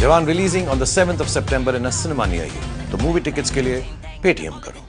जवान releasing on the seventh of September in a cinema near you तो movie tickets के लिए Paytm करो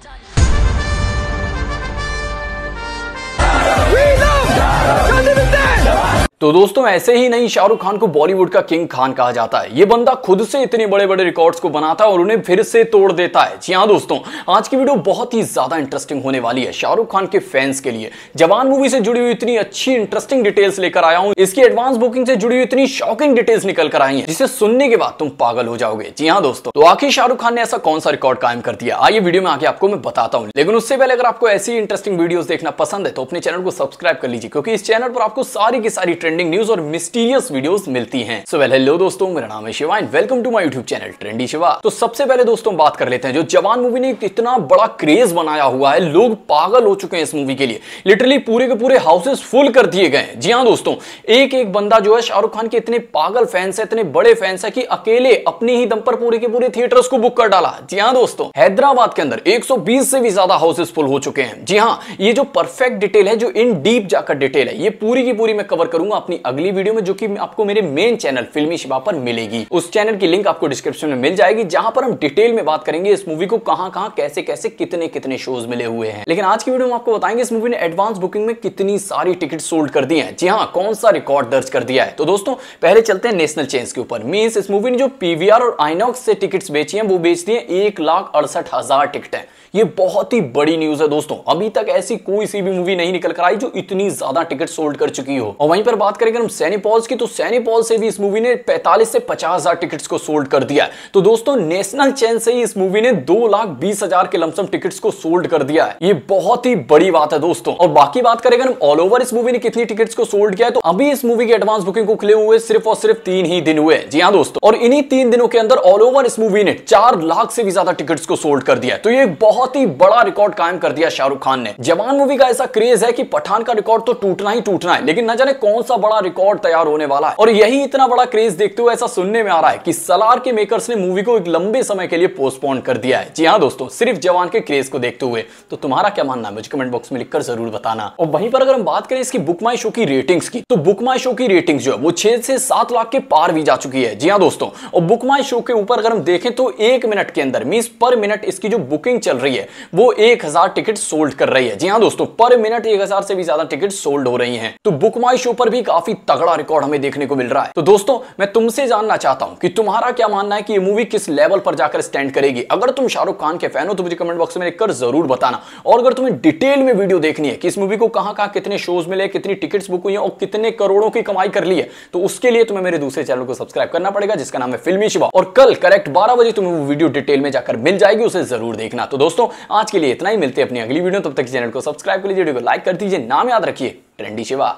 तो दोस्तों ऐसे ही नहीं शाहरुख खान को बॉलीवुड का किंग खान कहा जाता है ये बंदा खुद से इतने बड़े बड़े रिकॉर्ड्स को बनाता है और उन्हें फिर से तोड़ देता है जी हाँ दोस्तों आज की वीडियो बहुत ही ज्यादा इंटरेस्टिंग होने वाली है शाहरुख खान के फैंस के लिए जवान मूवी से जुड़ी हुई इतनी अच्छी इंटरेस्टिंग डिटेल्स लेकर आया हूँ इसकी एडवांस बुकिंग से जुड़ी हुई इतनी शॉकिंग डिटेल्स निकल कर आई है जिसे सुनने के बाद तुम पागल हो जाओगे जी हाँ दोस्तों तो आखिर शाहरुख खान ने ऐसा कौन सा रिकॉर्ड कायम कर दिया आइए वीडियो में आगे आपको मैं बताता हूँ लेकिन उससे पहले अगर आपको ऐसी इंटरेस्टिंग वीडियो देखना पसंद है तो अपने चैनल को सब्सक्राइब कर लीजिए क्योंकि इस चैनल पर आपको सारी की सारी ट्रेंड ट्रेंडिंग न्यूज और मिस्टीरियस वीडियोस मिलती हैं सो वेल हेलो दोस्तों मेरा नाम है Shiva and welcome to my YouTube channel trendy Shiva तो सबसे पहले दोस्तों बात कर लेते हैं जो जवान मूवी ने इतना बड़ा क्रेज बनाया हुआ है लोग पागल हो चुके हैं इस मूवी के लिए लिटरली पूरे के पूरे हाउसेस फुल कर दिए गए जी हाँ दोस्तों एक एक बंदा जो है शाहरुख खान के इतने पागल फैंस है इतने बड़े फैंस है कि अकेले अपने ही दम पर पूरे के पूरे थिएटर्स को बुक कर डाला जी हाँ दोस्तों हैदराबाद के अंदर 120 से भी ज्यादा हाउसेस फुल हो चुके हैं जी हाँ ये जो परफेक्ट डिटेल है जो इन डीप जाकर डिटेल है ये पूरी की पूरी मैं कवर करूंगा अपनी अगली वीडियो में जो कि आपको मेरे मेन चैनल फिल्मी शिवा पर मिलेगी उस चैनल की लिंक आपको डिस्क्रिप्शन में मिल जाएगी जहां पर हम डिटेल में बात करेंगे इस मूवी को कहां कहां कैसे कैसे कितने कितने शोज मिले हुए हैं लेकिन आज की वीडियो में आपको बताएंगे इस मूवी ने एडवांस बुकिंग में कितनी सारी टिकट सोल्ड कर दी है जी हाँ कौन सा रिकॉर्ड दर्ज कर दिया है तो दोस्तों पहले चलते हैं नेशनल चेंज के ऊपर मीन्स इस मूवी ने जो पीवीआर और आइनॉक्स से टिकट बेची है वो बेच दी है एक लाख अड़सठ हजार टिकटें ये बहुत ही बड़ी न्यूज है दोस्तों अभी तक ऐसी कोई सी भी मूवी नहीं निकल कर आई जो इतनी ज्यादा टिकट सोल्ड कर चुकी हो और वहीं पर बात बात करें अगर हम सैनी पॉल्स की तो सैनी पॉल से भी इस मूवी ने 45 से पचास हजार टिकट्स को सोल्ड कर दिया है तो दोस्तों नेशनल चैन से ही इस मूवी ने दो लाख बीस हजार के लमसम टिकट्स को सोल्ड कर दिया है ये बहुत ही बड़ी बात है दोस्तों और बाकी बात करें अगर हम ऑल ओवर इस मूवी ने कितनी टिकट्स को सोल्ड किया है तो अभी इस मूवी की एडवांस बुकिंग को खुले हुए सिर्फ और सिर्फ तीन ही दिन हुए जी हाँ दोस्तों और इन्हीं तीन दिनों के अंदर ऑल ओवर इस मूवी ने चार लाख से भी ज्यादा टिकट्स को सोल्ड कर दिया तो ये बहुत ही बड़ा रिकॉर्ड कायम कर दिया शाहरुख खान ने जवान मूवी का ऐसा क्रेज है कि पठान का रिकॉर्ड तो टूटना ही टूटना है लेकिन न जाने कौन सा बड़ा रिकॉर्ड तैयार होने वाला है और यही इतना बड़ा क्रेज देखते हुए ऐसा सुनने में आ रहा है कि सलार के मेकर्स ने मूवी को एक लंबे समय के लिए पोस्टपोन कर दिया है जी हाँ दोस्तों सिर्फ जवान के क्रेज को देखते हुए तो तुम्हारा क्या मानना है मुझे कमेंट बॉक्स में लिखकर जरूर बताना और वहीं पर अगर हम बात करें इसकी बुक माई शो की रेटिंग्स की तो बुक माई शो की रेटिंग्स जो है वो छह से सात लाख के पार भी जा चुकी है जी हाँ दोस्तों और बुक माई शो के ऊपर अगर हम देखें तो एक मिनट के अंदर मीन पर मिनट इसकी जो बुकिंग चल रही है वो एक टिकट सोल्ड कर रही है जी हाँ दोस्तों पर मिनट एक से भी ज्यादा टिकट सोल्ड हो रही है तो बुक माई शो पर भी भी काफी तगड़ा रिकॉर्ड हमें देखने को मिल रहा है तो दोस्तों मैं तुमसे जानना चाहता हूं कि तुम्हारा क्या मानना है कि ये मूवी किस लेवल पर जाकर स्टैंड करेगी अगर तुम शाहरुख खान के फैन हो तो मुझे कमेंट बॉक्स में लिखकर जरूर बताना और अगर तुम्हें डिटेल में वीडियो देखनी है कि इस मूवी को कहां कहां कितने शोज मिले कितनी टिकट बुक हुई है और कितने करोड़ों की कमाई कर ली है तो उसके लिए तुम्हें मेरे दूसरे चैनल को सब्सक्राइब करना पड़ेगा जिसका नाम है फिल्मी शिवा और कल करेक्ट बारह बजे तुम्हें वो वीडियो डिटेल में जाकर मिल जाएगी उसे जरूर देखना तो दोस्तों आज के लिए इतना ही मिलते हैं अपनी अगली वीडियो तब तक चैनल को सब्सक्राइब कर लीजिए वीडियो को लाइक कर दीजिए नाम याद रखिए ट्रेंडी शिवा